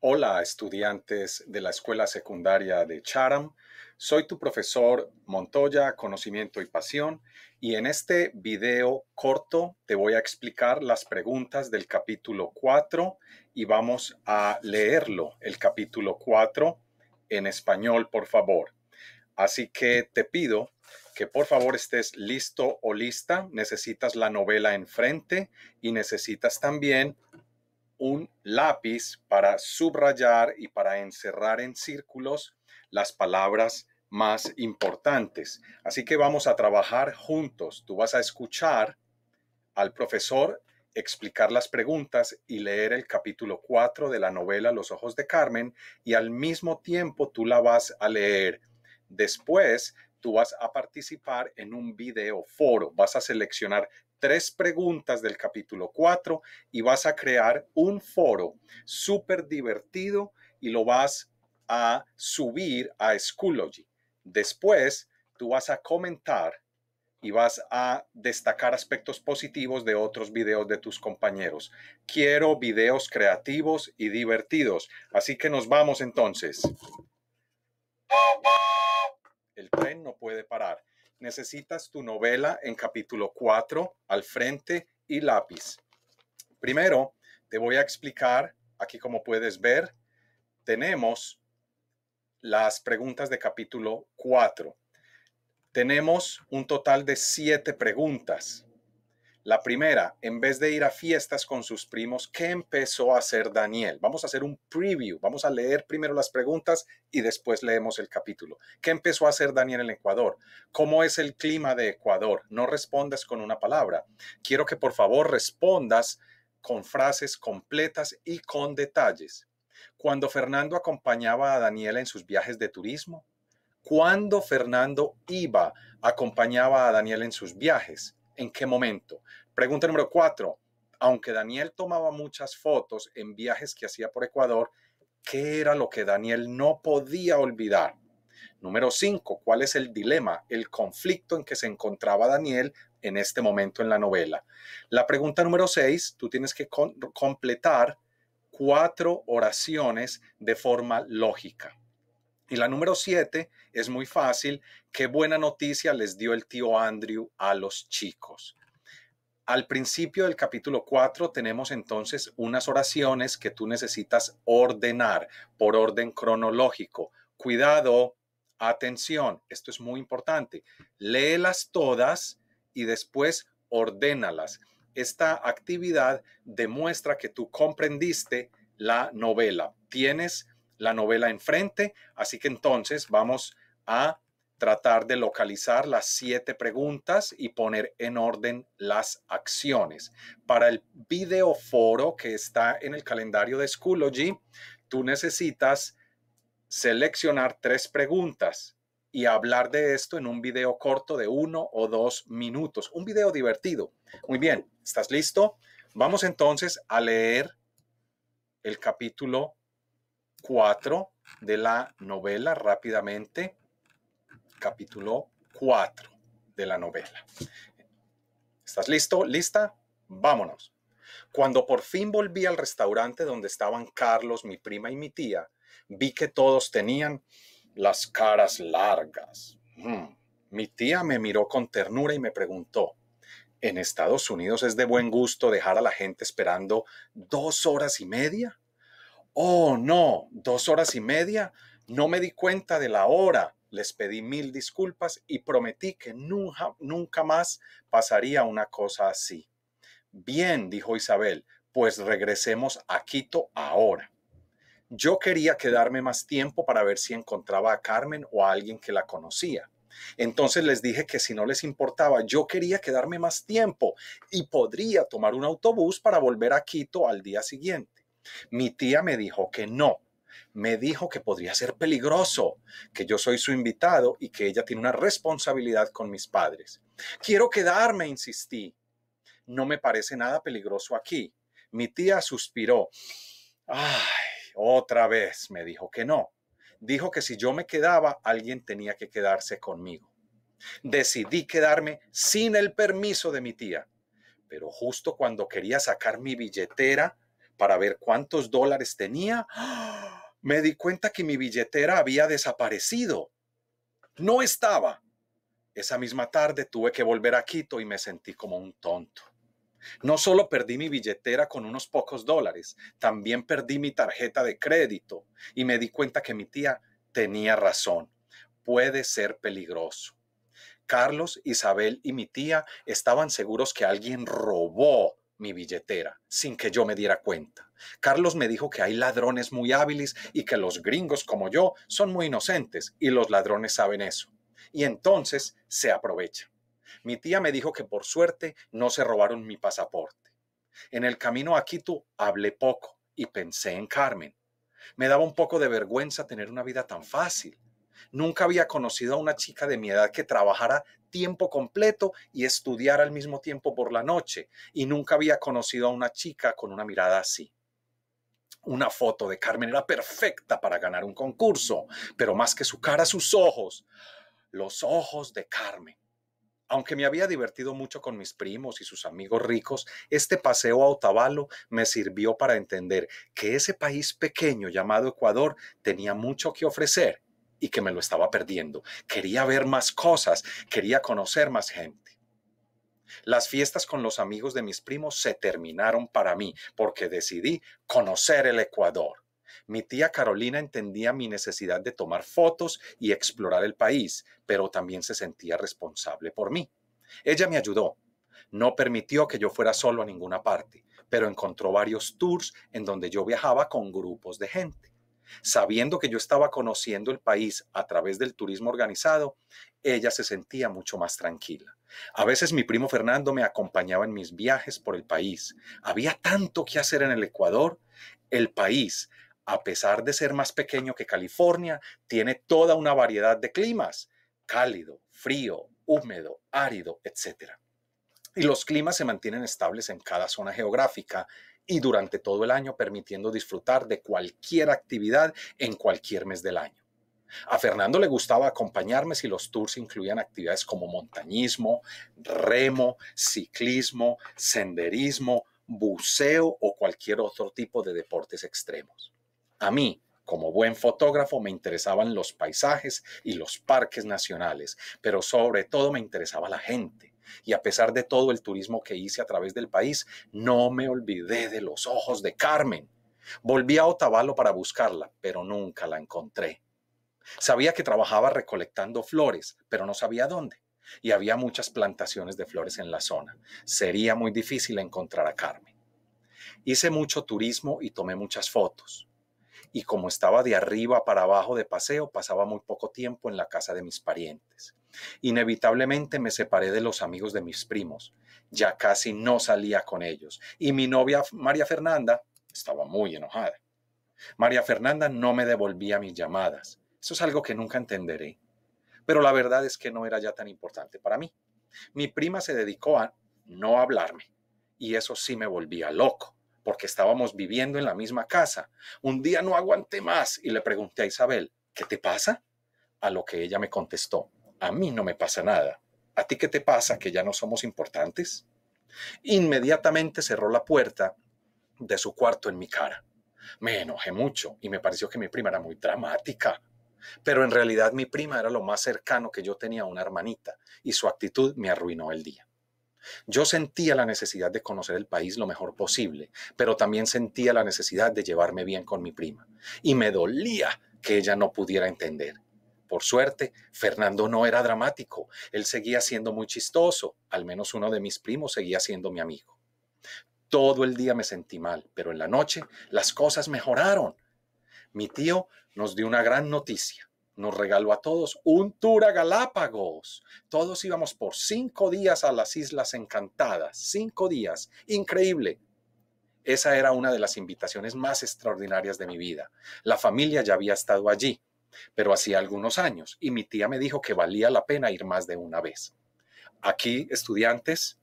Hola estudiantes de la escuela secundaria de Charam. soy tu profesor Montoya, Conocimiento y Pasión, y en este video corto te voy a explicar las preguntas del capítulo 4 y vamos a leerlo, el capítulo 4 en español, por favor. Así que te pido que por favor estés listo o lista, necesitas la novela enfrente y necesitas también un lápiz para subrayar y para encerrar en círculos las palabras más importantes. Así que vamos a trabajar juntos. Tú vas a escuchar al profesor explicar las preguntas y leer el capítulo 4 de la novela Los Ojos de Carmen y al mismo tiempo tú la vas a leer. Después tú vas a participar en un video foro. Vas a seleccionar tres preguntas del capítulo 4 y vas a crear un foro súper divertido y lo vas a subir a Schoology. Después, tú vas a comentar y vas a destacar aspectos positivos de otros videos de tus compañeros. Quiero videos creativos y divertidos. Así que nos vamos entonces. El tren no puede parar. Necesitas tu novela en capítulo 4 al frente y lápiz. Primero, te voy a explicar, aquí como puedes ver, tenemos las preguntas de capítulo 4. Tenemos un total de siete preguntas. La primera, en vez de ir a fiestas con sus primos, ¿qué empezó a hacer Daniel? Vamos a hacer un preview, vamos a leer primero las preguntas y después leemos el capítulo. ¿Qué empezó a hacer Daniel en Ecuador? ¿Cómo es el clima de Ecuador? No respondas con una palabra. Quiero que por favor respondas con frases completas y con detalles. Cuando Fernando acompañaba a Daniel en sus viajes de turismo, cuando Fernando iba, acompañaba a Daniel en sus viajes en qué momento. Pregunta número cuatro. Aunque Daniel tomaba muchas fotos en viajes que hacía por Ecuador, ¿qué era lo que Daniel no podía olvidar? Número cinco, ¿cuál es el dilema, el conflicto en que se encontraba Daniel en este momento en la novela? La pregunta número seis, tú tienes que completar cuatro oraciones de forma lógica. Y la número siete es muy fácil. Qué buena noticia les dio el tío Andrew a los chicos. Al principio del capítulo 4 tenemos entonces unas oraciones que tú necesitas ordenar por orden cronológico. Cuidado, atención, esto es muy importante. Léelas todas y después ordénalas. Esta actividad demuestra que tú comprendiste la novela. Tienes la novela enfrente, así que entonces vamos a tratar de localizar las siete preguntas y poner en orden las acciones. Para el video foro que está en el calendario de Schoology, tú necesitas seleccionar tres preguntas y hablar de esto en un video corto de uno o dos minutos, un video divertido. Muy bien, ¿estás listo? Vamos entonces a leer el capítulo 4 de la novela rápidamente. Capítulo 4 de la novela. ¿Estás listo? ¿Lista? Vámonos. Cuando por fin volví al restaurante donde estaban Carlos, mi prima y mi tía, vi que todos tenían las caras largas. Mm. Mi tía me miró con ternura y me preguntó, ¿en Estados Unidos es de buen gusto dejar a la gente esperando dos horas y media? Oh, no, dos horas y media. No me di cuenta de la hora. Les pedí mil disculpas y prometí que nunca, nunca más pasaría una cosa así. Bien, dijo Isabel, pues regresemos a Quito ahora. Yo quería quedarme más tiempo para ver si encontraba a Carmen o a alguien que la conocía. Entonces les dije que si no les importaba, yo quería quedarme más tiempo y podría tomar un autobús para volver a Quito al día siguiente. Mi tía me dijo que no. Me dijo que podría ser peligroso, que yo soy su invitado y que ella tiene una responsabilidad con mis padres. Quiero quedarme, insistí. No me parece nada peligroso aquí. Mi tía suspiró. Ay, otra vez me dijo que no. Dijo que si yo me quedaba, alguien tenía que quedarse conmigo. Decidí quedarme sin el permiso de mi tía, pero justo cuando quería sacar mi billetera, para ver cuántos dólares tenía, me di cuenta que mi billetera había desaparecido. No estaba. Esa misma tarde tuve que volver a Quito y me sentí como un tonto. No solo perdí mi billetera con unos pocos dólares, también perdí mi tarjeta de crédito y me di cuenta que mi tía tenía razón. Puede ser peligroso. Carlos, Isabel y mi tía estaban seguros que alguien robó mi billetera sin que yo me diera cuenta. Carlos me dijo que hay ladrones muy hábiles y que los gringos como yo son muy inocentes y los ladrones saben eso. Y entonces se aprovecha. Mi tía me dijo que por suerte no se robaron mi pasaporte. En el camino a Quito hablé poco y pensé en Carmen. Me daba un poco de vergüenza tener una vida tan fácil. Nunca había conocido a una chica de mi edad que trabajara tiempo completo y estudiara al mismo tiempo por la noche. Y nunca había conocido a una chica con una mirada así. Una foto de Carmen era perfecta para ganar un concurso, pero más que su cara, sus ojos. Los ojos de Carmen. Aunque me había divertido mucho con mis primos y sus amigos ricos, este paseo a Otavalo me sirvió para entender que ese país pequeño llamado Ecuador tenía mucho que ofrecer y que me lo estaba perdiendo. Quería ver más cosas, quería conocer más gente. Las fiestas con los amigos de mis primos se terminaron para mí porque decidí conocer el Ecuador. Mi tía Carolina entendía mi necesidad de tomar fotos y explorar el país, pero también se sentía responsable por mí. Ella me ayudó. No permitió que yo fuera solo a ninguna parte, pero encontró varios tours en donde yo viajaba con grupos de gente. Sabiendo que yo estaba conociendo el país a través del turismo organizado, ella se sentía mucho más tranquila. A veces mi primo Fernando me acompañaba en mis viajes por el país. Había tanto que hacer en el Ecuador. El país, a pesar de ser más pequeño que California, tiene toda una variedad de climas. Cálido, frío, húmedo, árido, etcétera Y los climas se mantienen estables en cada zona geográfica y durante todo el año permitiendo disfrutar de cualquier actividad en cualquier mes del año. A Fernando le gustaba acompañarme si los tours incluían actividades como montañismo, remo, ciclismo, senderismo, buceo o cualquier otro tipo de deportes extremos. A mí, como buen fotógrafo, me interesaban los paisajes y los parques nacionales, pero sobre todo me interesaba la gente. Y a pesar de todo el turismo que hice a través del país, no me olvidé de los ojos de Carmen. Volví a Otavalo para buscarla, pero nunca la encontré. Sabía que trabajaba recolectando flores, pero no sabía dónde. Y había muchas plantaciones de flores en la zona. Sería muy difícil encontrar a Carmen. Hice mucho turismo y tomé muchas fotos. Y como estaba de arriba para abajo de paseo, pasaba muy poco tiempo en la casa de mis parientes. Inevitablemente me separé de los amigos de mis primos. Ya casi no salía con ellos. Y mi novia María Fernanda estaba muy enojada. María Fernanda no me devolvía mis llamadas. Eso es algo que nunca entenderé. Pero la verdad es que no era ya tan importante para mí. Mi prima se dedicó a no hablarme. Y eso sí me volvía loco, porque estábamos viviendo en la misma casa. Un día no aguanté más y le pregunté a Isabel, ¿qué te pasa? A lo que ella me contestó, a mí no me pasa nada. ¿A ti qué te pasa que ya no somos importantes? Inmediatamente cerró la puerta de su cuarto en mi cara. Me enojé mucho y me pareció que mi prima era muy dramática. Pero en realidad mi prima era lo más cercano que yo tenía a una hermanita y su actitud me arruinó el día. Yo sentía la necesidad de conocer el país lo mejor posible, pero también sentía la necesidad de llevarme bien con mi prima. Y me dolía que ella no pudiera entender. Por suerte, Fernando no era dramático, él seguía siendo muy chistoso, al menos uno de mis primos seguía siendo mi amigo. Todo el día me sentí mal, pero en la noche las cosas mejoraron. Mi tío nos dio una gran noticia. Nos regaló a todos un tour a Galápagos. Todos íbamos por cinco días a las Islas Encantadas. Cinco días. Increíble. Esa era una de las invitaciones más extraordinarias de mi vida. La familia ya había estado allí pero hacía algunos años y mi tía me dijo que valía la pena ir más de una vez. Aquí, estudiantes,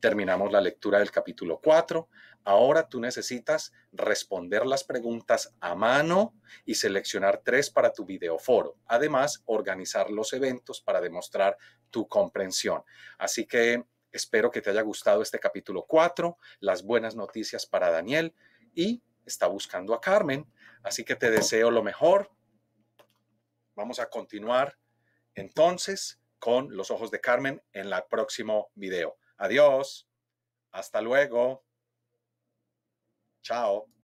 terminamos la lectura del capítulo 4. Ahora tú necesitas responder las preguntas a mano y seleccionar tres para tu videoforo. Además, organizar los eventos para demostrar tu comprensión. Así que espero que te haya gustado este capítulo 4, las buenas noticias para Daniel y está buscando a Carmen. Así que te deseo lo mejor. Vamos a continuar entonces con los ojos de Carmen en el próximo video. Adiós. Hasta luego. Chao.